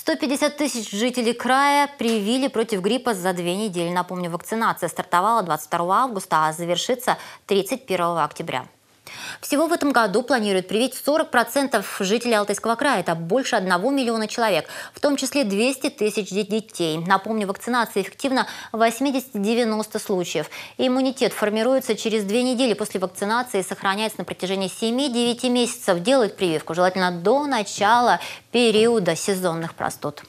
150 тысяч жителей края привили против гриппа за две недели. Напомню, вакцинация стартовала 22 августа, а завершится 31 октября. Всего в этом году планируют привить 40% жителей Алтайского края. Это больше 1 миллиона человек, в том числе 200 тысяч детей. Напомню, вакцинация эффективна в 80-90 случаев. Иммунитет формируется через две недели после вакцинации и сохраняется на протяжении 7-9 месяцев. Делать прививку желательно до начала периода сезонных простуд.